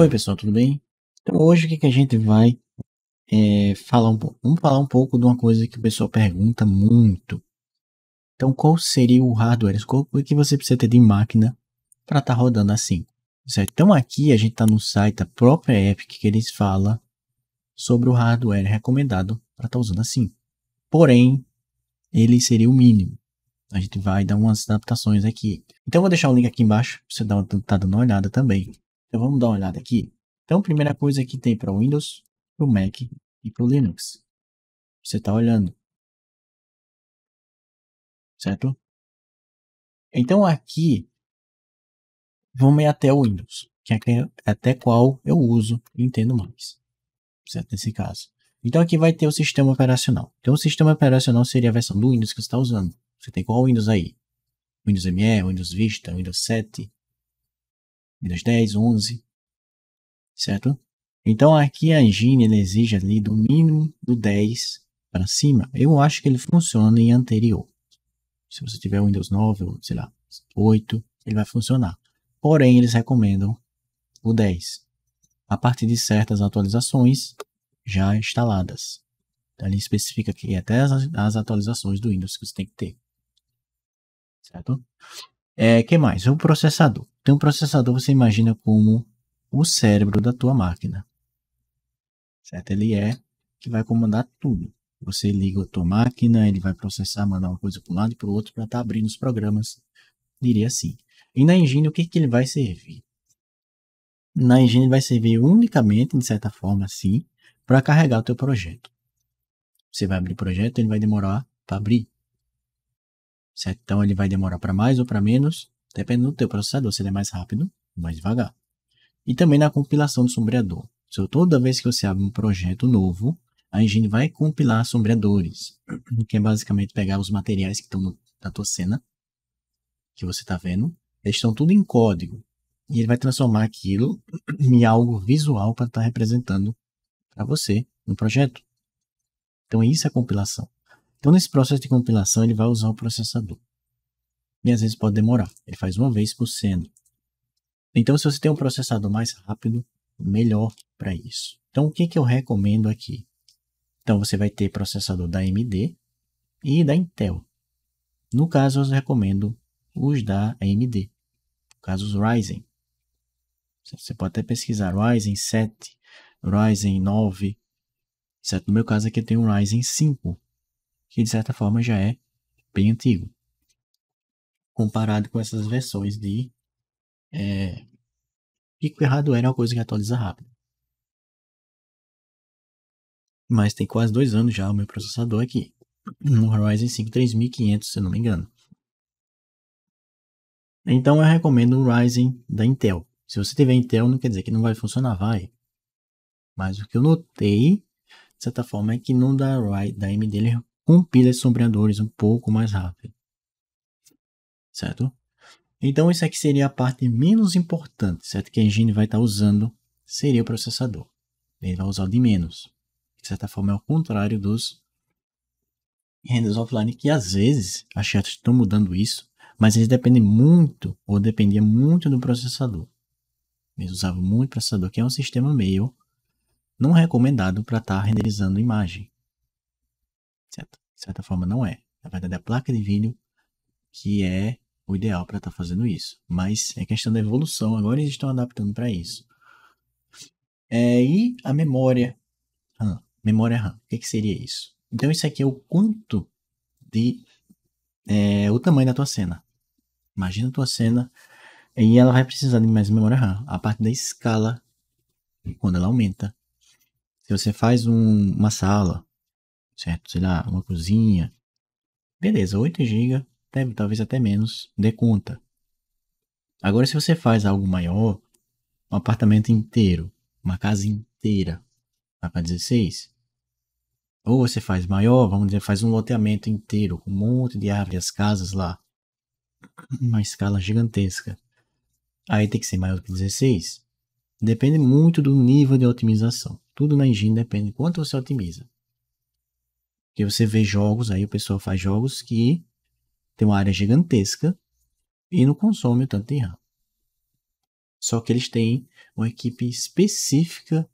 Oi pessoal, tudo bem? Então hoje o que, que a gente vai é, falar um pouco? Vamos falar um pouco de uma coisa que o pessoal pergunta muito. Então qual seria o hardware? Qual o que você precisa ter de máquina para estar tá rodando assim? Certo? Então aqui a gente está no site da própria Epic que eles falam sobre o hardware recomendado para estar tá usando assim. Porém, ele seria o mínimo. A gente vai dar umas adaptações aqui. Então eu vou deixar o link aqui embaixo, para você dar, tá dando uma olhada também. Então vamos dar uma olhada aqui. Então, primeira coisa que tem para o Windows, para o Mac e para o Linux. Você está olhando. Certo? Então aqui, vamos ir até o Windows, que é até qual eu uso e entendo mais. Certo? Nesse caso. Então aqui vai ter o sistema operacional. Então o sistema operacional seria a versão do Windows que você está usando. Você tem qual Windows aí? Windows ME, Windows Vista, Windows 7, menos 10, 11, certo? Então aqui a engine ele exige ali do mínimo do 10 para cima. Eu acho que ele funciona em anterior. Se você tiver Windows 9 ou sei lá, 8, ele vai funcionar. Porém, eles recomendam o 10 a partir de certas atualizações já instaladas. Então, ele especifica aqui até as, as atualizações do Windows que você tem que ter. Certo? É, que mais? O processador. Então, o processador você imagina como o cérebro da tua máquina. Certo? Ele é que vai comandar tudo. Você liga a tua máquina, ele vai processar, mandar uma coisa para um lado e para o outro para estar tá abrindo os programas. Diria assim. E na engine, o que, que ele vai servir? Na engine vai servir unicamente, de certa forma, assim, para carregar o teu projeto. Você vai abrir o projeto, ele vai demorar para abrir. Certo? Então ele vai demorar para mais ou para menos Dependendo do teu processador, se ele é mais rápido, ou mais devagar. E também na compilação do sombreador. So, toda vez que você abre um projeto novo, a engine vai compilar sombreadores, que é basicamente pegar os materiais que estão na tua cena, que você está vendo, eles estão tudo em código, e ele vai transformar aquilo em algo visual para estar tá representando para você no projeto. Então, isso é compilação. Então, nesse processo de compilação, ele vai usar o processador e às vezes pode demorar. Ele faz uma vez por cena. Então, se você tem um processador mais rápido, melhor para isso. Então, o que, que eu recomendo aqui? Então, você vai ter processador da AMD e da Intel. No caso, eu recomendo os da AMD, no caso, os Ryzen. Você pode até pesquisar Ryzen 7, Ryzen 9, certo? No meu caso aqui eu tenho um Ryzen 5, que de certa forma já é bem antigo comparado com essas versões de é, Pico errado era uma coisa que atualiza rápido. Mas tem quase dois anos já o meu processador aqui. No Ryzen 5 3500, se eu não me engano. Então eu recomendo o Ryzen da Intel. Se você tiver Intel, não quer dizer que não vai funcionar, vai. Mas o que eu notei, de certa forma, é que no da, da AMD ele compila os sombreadores um pouco mais rápido certo? Então, isso aqui seria a parte menos importante, certo? Que a engine vai estar usando seria o processador. Ele vai usar o de menos. De certa forma, é o contrário dos renders offline, que às vezes as chatas estão mudando isso, mas eles dependem muito, ou dependia muito do processador. Eles usavam muito processador, que é um sistema meio não recomendado para estar tá renderizando imagem. Certo? De certa forma, não é. Na verdade, a placa de vídeo que é o ideal para estar tá fazendo isso. Mas é questão da evolução, agora eles estão adaptando para isso. É, e a memória RAM, ah, memória RAM, o que, que, seria isso? Então isso aqui é o quanto de... É, o tamanho da tua cena. Imagina a tua cena e ela vai precisar de mais memória RAM. A parte da escala, quando ela aumenta. Se você faz um, uma sala, certo? Sei lá, uma cozinha. Beleza, 8 GB até, talvez até menos, dê conta. Agora, se você faz algo maior, um apartamento inteiro, uma casa inteira, dá para 16. Ou você faz maior, vamos dizer, faz um loteamento inteiro, com um monte de árvores, casas lá. Uma escala gigantesca. Aí tem que ser maior que 16. Depende muito do nível de otimização. Tudo na engine depende de quanto você otimiza. Porque você vê jogos, aí o pessoal faz jogos que tem uma área gigantesca e não consome tanto em RAM. Só que eles têm uma equipe específica,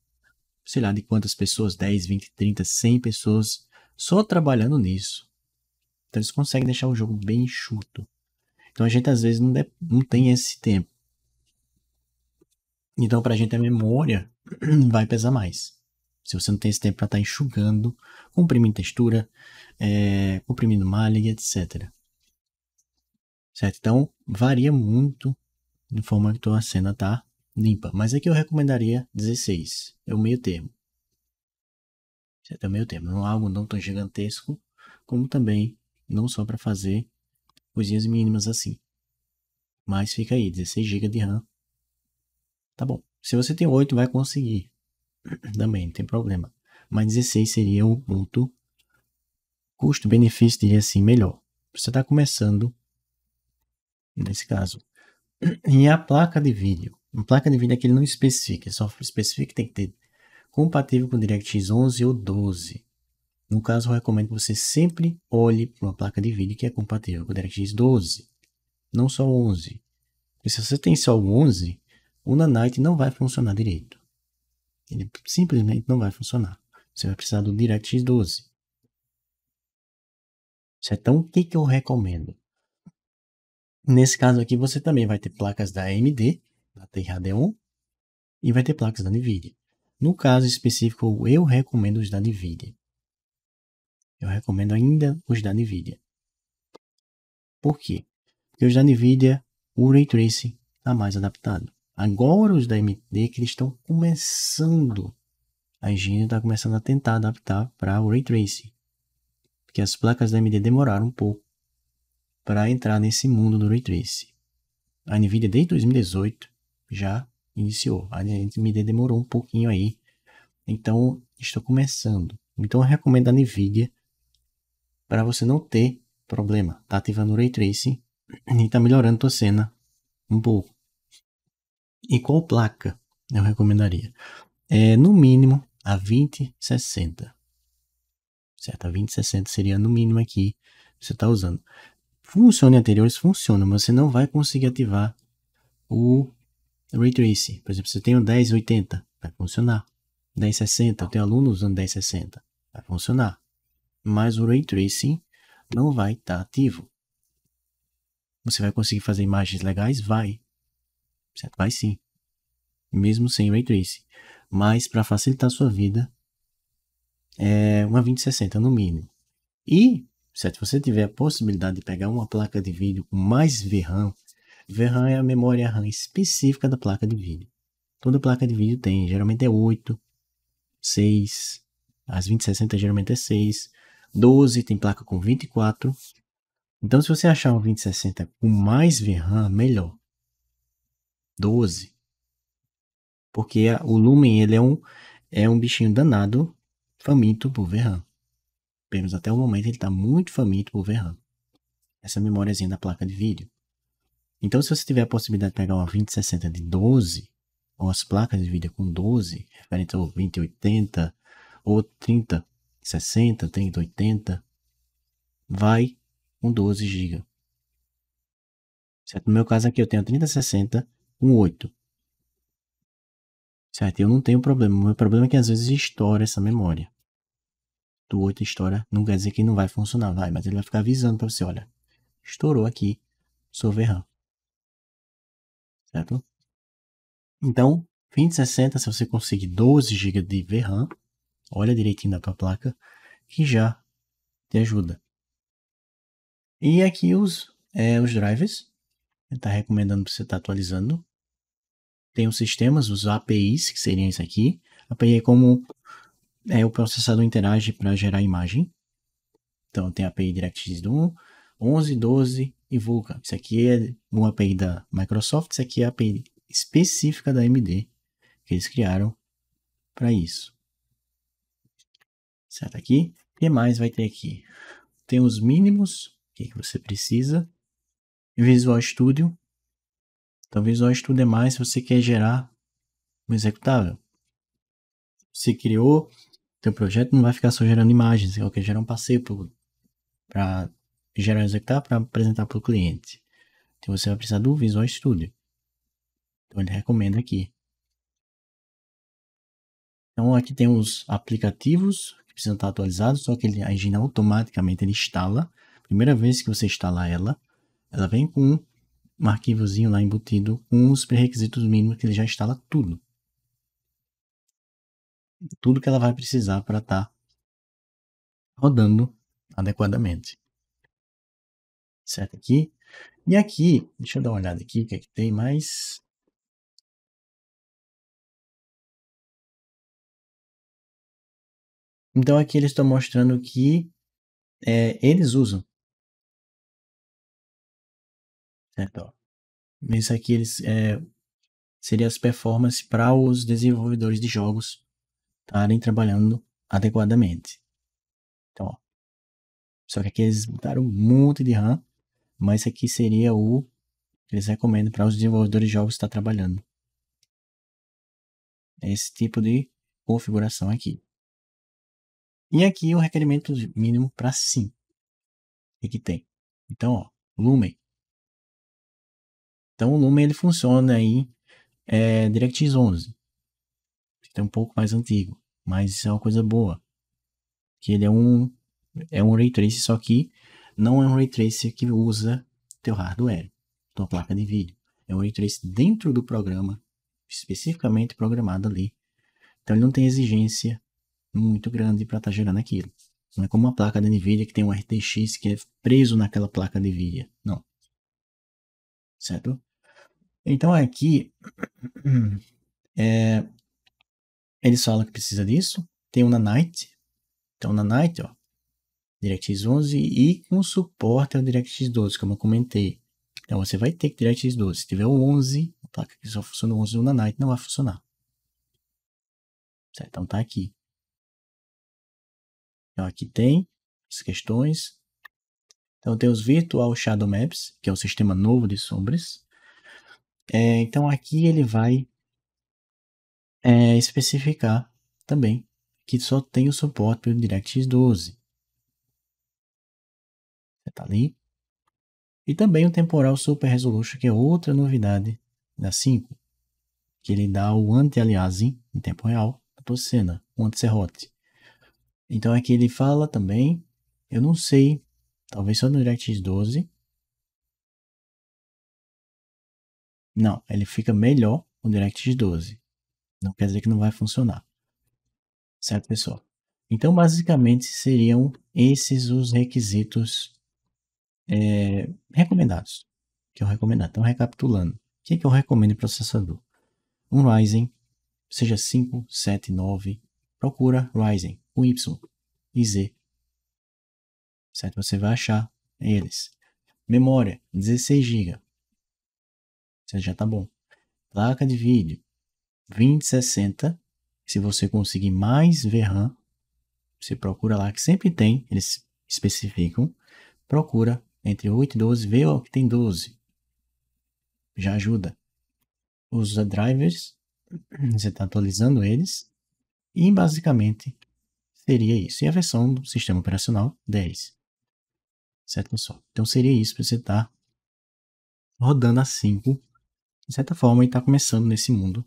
sei lá de quantas pessoas, 10, 20, 30, 100 pessoas, só trabalhando nisso. Então eles conseguem deixar o jogo bem enxuto. Então a gente às vezes não, não tem esse tempo. Então pra gente a memória vai pesar mais. Se você não tem esse tempo para estar tá enxugando, comprimindo textura, é, comprimindo malha, etc certo? Então, varia muito de forma que tua cena tá limpa. Mas aqui eu recomendaria 16, é o meio termo. Certo? É o meio termo, não é algo não tão gigantesco, como também não só para fazer coisinhas mínimas assim. Mas fica aí, 16 GB de RAM. Tá bom. Se você tem 8, vai conseguir. Também, não tem problema. Mas 16 seria o ponto custo-benefício, diria assim, melhor. Você está começando nesse caso. E a placa de vídeo. A placa de vídeo é que ele não especifica, é só especifica que tem que ter compatível com DirectX 11 ou 12. No caso, eu recomendo que você sempre olhe para uma placa de vídeo que é compatível com DirectX 12, não só 11. Porque se você tem só o 11, o Nanite não vai funcionar direito. Ele simplesmente não vai funcionar. Você vai precisar do DirectX 12. Então, é o que, que eu recomendo? Nesse caso aqui, você também vai ter placas da AMD, da Terradeon, e vai ter placas da NVIDIA. No caso específico, eu recomendo os da NVIDIA. Eu recomendo ainda os da NVIDIA. Por quê? Porque os da NVIDIA, o Ray Tracing está mais adaptado. Agora os da AMD que eles estão começando, a engenharia está começando a tentar adaptar para o Ray Tracing. Porque as placas da AMD demoraram um pouco para entrar nesse mundo do Ray Trace. A NVIDIA desde 2018 já iniciou. A NVIDIA demorou um pouquinho aí, então estou começando. Então eu recomendo a NVIDIA para você não ter problema. Tá ativando o Ray Trace e está melhorando a cena um pouco. E qual placa eu recomendaria? É, no mínimo a 2060. Certo? A 2060 seria no mínimo aqui você está usando funcione anteriores funcionam, mas você não vai conseguir ativar o Ray Tracing. Por exemplo, se eu tenho 1080, vai funcionar. 1060, eu tenho alunos usando 1060, vai funcionar. Mas o Ray Tracing não vai estar tá ativo. Você vai conseguir fazer imagens legais? Vai. Certo? Vai sim. Mesmo sem Ray Tracing. Mas para facilitar a sua vida, é uma 2060 no mínimo. E se você tiver a possibilidade de pegar uma placa de vídeo com mais VRAM, VRAM é a memória RAM específica da placa de vídeo. Toda placa de vídeo tem, geralmente é 8, 6, as 2060 geralmente é 6, 12 tem placa com 24. Então se você achar uma 2060 com mais VRAM, melhor. 12. Porque a, o Lumen ele é um é um bichinho danado, faminto por VRAM até o momento, ele está muito faminto por RAM. Essa memóriazinha da placa de vídeo. Então, se você tiver a possibilidade de pegar uma 2060 de 12, ou as placas de vídeo com 12, referente ao 2080, ou 3060, 3080, vai com 12 GB. Certo? No meu caso aqui eu tenho 3060 com 8. Certo? Eu não tenho problema. O meu problema é que às vezes estoura essa memória do outra história, não quer dizer que não vai funcionar, vai, mas ele vai ficar avisando para você, olha, estourou aqui, sou errando. Certo? Então, 2060, se você conseguir 12 GB de VRAM, olha direitinho da tua placa, que já te ajuda. E aqui os, é, os drivers, ele está recomendando para você estar tá atualizando. Tem os sistemas, os APIs, que seriam isso aqui. API é como é, o processador interage para gerar imagem. Então tem a API DirectX do 11, 12 e Vulkan. Isso aqui é uma API da Microsoft, isso aqui é a API específica da AMD que eles criaram para isso. Certo aqui? O que mais vai ter aqui? Tem os mínimos, o que, é que você precisa. Visual Studio. Então Visual Studio é mais se você quer gerar um executável. Você criou teu projeto não vai ficar só gerando imagens, é o que gera um passeio para gerar executar para apresentar para o cliente. Então você vai precisar do Visual Studio. Então ele recomenda aqui. Então aqui tem os aplicativos que precisam estar atualizados, só que ele, a engine automaticamente ele instala. Primeira vez que você instala ela, ela vem com um arquivozinho lá embutido com os pré-requisitos mínimos que ele já instala tudo tudo que ela vai precisar para estar tá rodando adequadamente. Certo aqui. E aqui, deixa eu dar uma olhada aqui, o que é que tem mais? Então aqui eles estão mostrando que é, eles usam. Certo? Isso aqui eles, é, seria as performances para os desenvolvedores de jogos estarem trabalhando adequadamente. Então, ó. Só que aqui eles botaram um monte de RAM, mas esse aqui seria o que eles recomendam para os desenvolvedores de jogos estar trabalhando. É esse tipo de configuração aqui. E aqui o requerimento mínimo para sim. O que tem? Então, ó, Lumen. Então, o Lumen ele funciona aí é, DirectX 11 é um pouco mais antigo, mas isso é uma coisa boa. Que ele é um é um ray trace, só que não é um ray trace que usa teu hardware, tua placa de vídeo. É um ray trace dentro do programa, especificamente programado ali. Então ele não tem exigência muito grande para estar tá gerando aquilo. Não é como uma placa de Nvidia que tem um RTX que é preso naquela placa de Nvidia. Não. Certo? Então aqui é, eles falam que precisa disso. Tem o Nanite. Então, Nanite, ó. DirectX 11 e com suporte ao DirectX 12, como eu comentei. Então, você vai ter que DirectX 12. Se tiver o 11, a placa que só funciona o 11 no Nanite, não vai funcionar. Certo? Então, tá aqui. Então, aqui tem as questões. Então, tem os Virtual Shadow Maps, que é o sistema novo de sombras. É, então, aqui ele vai é, especificar também que só tem o suporte pelo DirectX 12. está ali. E também o temporal Super Resolution, que é outra novidade da 5, que ele dá o anti-aliasing em tempo real na tua cena, o anti-serrote. Então aqui ele fala também, eu não sei, talvez só no DirectX 12. Não, ele fica melhor no DirectX 12. Não quer dizer que não vai funcionar. Certo, pessoal? Então, basicamente, seriam esses os requisitos é, recomendados. Que eu recomendo. Então, recapitulando. O que, é que eu recomendo em processador? Um Ryzen, seja 5, 7, 9. Procura Ryzen, com Y e Z. Certo? Você vai achar eles. Memória, 16 GB. Você já tá bom. Placa de vídeo, 2060. Se você conseguir mais VRAM, você procura lá, que sempre tem, eles especificam. Procura entre 8 e 12, vê o que tem 12. Já ajuda. Os drivers, você está atualizando eles. E basicamente seria isso. E a versão do sistema operacional 10. Certo, pessoal? Então seria isso para você estar tá rodando a 5. De certa forma, e está começando nesse mundo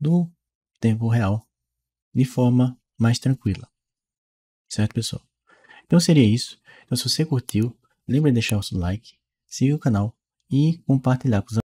do tempo real de forma mais tranquila. Certo, pessoal? Então seria isso. Então, se você curtiu, lembre de deixar o seu like, seguir o canal e compartilhar com os